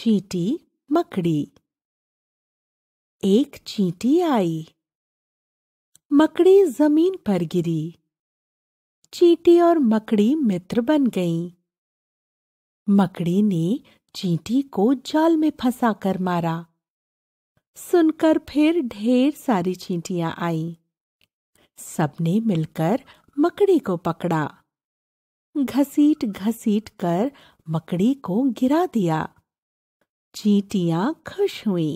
चींटी मकड़ी एक चींटी आई मकड़ी जमीन पर गिरी चींटी और मकड़ी मित्र बन गईं। मकड़ी ने चींटी को जाल में फंसा कर मारा सुनकर फिर ढेर सारी चींटियां आईं। सबने मिलकर मकड़ी को पकड़ा घसीट घसीट कर मकड़ी को गिरा दिया चीटियाँ खुश हुई